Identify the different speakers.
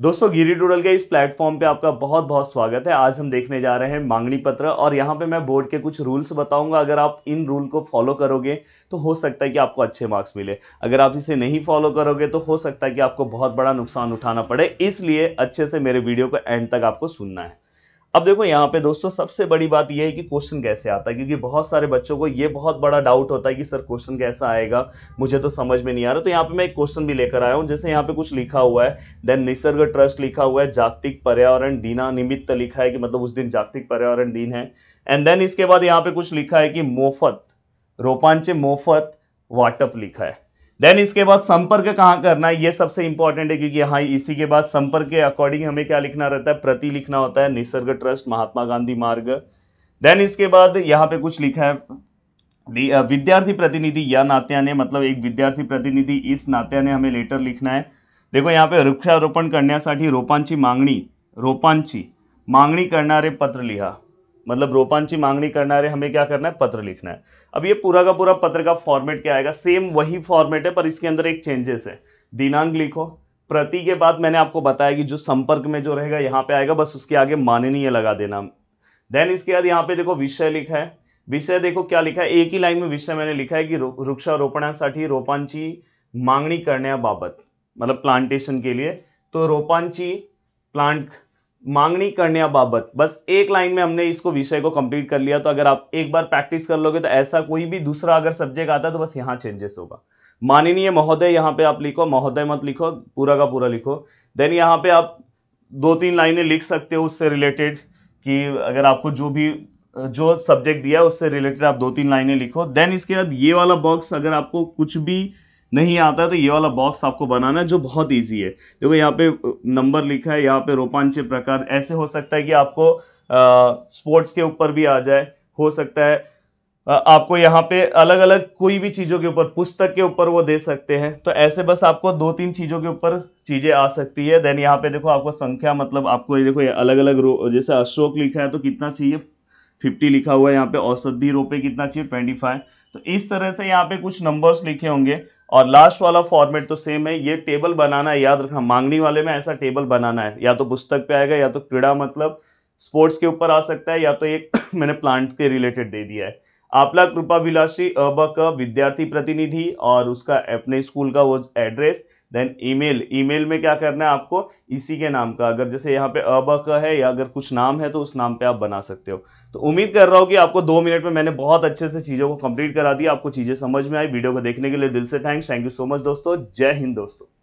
Speaker 1: दोस्तों गिरी डूडल के इस प्लेटफॉर्म पे आपका बहुत बहुत स्वागत है आज हम देखने जा रहे हैं मांगनी पत्र और यहाँ पे मैं बोर्ड के कुछ रूल्स बताऊंगा अगर आप इन रूल को फॉलो करोगे तो हो सकता है कि आपको अच्छे मार्क्स मिले अगर आप इसे नहीं फॉलो करोगे तो हो सकता है कि आपको बहुत बड़ा नुकसान उठाना पड़े इसलिए अच्छे से मेरे वीडियो को एंड तक आपको सुनना है अब देखो यहाँ पे दोस्तों सबसे बड़ी बात यह है कि क्वेश्चन कैसे आता है क्योंकि बहुत सारे बच्चों को ये बहुत बड़ा डाउट होता है कि सर क्वेश्चन कैसा आएगा मुझे तो समझ में नहीं आ रहा तो यहाँ पे मैं एक क्वेश्चन भी लेकर आया हूँ जैसे यहाँ पे कुछ लिखा हुआ है देन निसर्ग ट्रस्ट लिखा हुआ है जागतिक पर्यावरण दिना निमित्त लिखा है कि मतलब उस दिन जागतिक पर्यावरण दिन है एंड देन इसके बाद यहाँ पे कुछ लिखा है कि मोफत रोपांचे मोफत वाटअप लिखा है देन इसके बाद संपर्क कहाँ करना है ये सबसे इंपॉर्टेंट है क्योंकि यहाँ इसी के बाद संपर्क के अकॉर्डिंग हमें क्या लिखना रहता है प्रति लिखना होता है निसर्ग ट्रस्ट महात्मा गांधी मार्ग देन इसके बाद यहाँ पे कुछ लिखा है विद्यार्थी प्रतिनिधि या नात्याने मतलब एक विद्यार्थी प्रतिनिधि इस नात्याने हमें लेटर लिखना है देखो यहाँ पे वृक्षारोपण करने रोपांची मांगनी रोपांची मांगनी करना पत्र लिहा मतलब रोपांची मांगनी है हमें क्या करना है पत्र लिखना है अब ये पूरा का पूरा पत्र का फॉर्मेट क्या आएगा सेम वही फॉर्मेट है पर इसके अंदर एक चेंजेस है दिनांक लिखो प्रति के बाद मैंने आपको बताया कि जो संपर्क में जो रहेगा यहाँ पे आएगा बस उसके आगे माननीय लगा देना देन इसके बाद यहाँ पे देखो विषय लिखा है विषय देखो क्या लिखा है एक ही लाइन में विषय मैंने लिखा है कि वृक्षारोपणासाठी रोपांची मांगनी करने बाबत मतलब प्लांटेशन के लिए तो रोपांची प्लांट मांगनी करने बाबत बस एक लाइन में हमने इसको विषय को कंप्लीट कर लिया तो अगर आप एक बार प्रैक्टिस कर लोगे तो ऐसा कोई भी दूसरा अगर सब्जेक्ट आता है तो बस यहाँ चेंजेस होगा माननीय महोदय यहाँ पे आप लिखो महोदय मत लिखो पूरा का पूरा लिखो देन यहाँ पे आप दो तीन लाइनें लिख सकते हो उससे रिलेटेड कि अगर आपको जो भी जो सब्जेक्ट दिया उससे रिलेटेड आप दो तीन लाइनें लिखो देन इसके बाद ये वाला बॉक्स अगर आपको कुछ भी नहीं आता है तो ये वाला बॉक्स आपको बनाना है जो बहुत ईजी है देखो यहाँ पे नंबर लिखा है यहाँ पे रोपांचे प्रकार ऐसे हो सकता है कि आपको स्पोर्ट्स के ऊपर भी आ जाए हो सकता है आपको यहाँ पे अलग अलग कोई भी चीज़ों के ऊपर पुस्तक के ऊपर वो दे सकते हैं तो ऐसे बस आपको दो तीन चीज़ों के ऊपर चीज़ें आ सकती है देन यहाँ पे देखो आपको संख्या मतलब आपको ये देखो ये अलग अलग जैसे अशोक लिखा है तो कितना चाहिए फिफ्टी लिखा हुआ है यहाँ पे औषधि रुपये कितना चाहिए ट्वेंटी फाइव तो इस तरह से यहाँ पे कुछ नंबर्स लिखे होंगे और लास्ट वाला फॉर्मेट तो सेम है ये टेबल बनाना है याद रखना मांगनी वाले में ऐसा टेबल बनाना है या तो पुस्तक पे आएगा या तो क्रीड़ा मतलब स्पोर्ट्स के ऊपर आ सकता है या तो एक मैंने प्लांट के रिलेटेड दे दिया है आपला विलासी अब का विद्यार्थी प्रतिनिधि और उसका अपने स्कूल का वो एड्रेस देन ईमेल ईमेल में क्या करना है आपको इसी के नाम का अगर जैसे यहाँ पे अब का है या अगर कुछ नाम है तो उस नाम पे आप बना सकते हो तो उम्मीद कर रहा हूँ कि आपको दो मिनट में मैंने बहुत अच्छे से चीज़ों को कंप्लीट करा दिया आपको चीज़ें समझ में आई वीडियो को देखने के लिए दिल से thanks thank you so much दोस्तों जय हिंद दोस्तों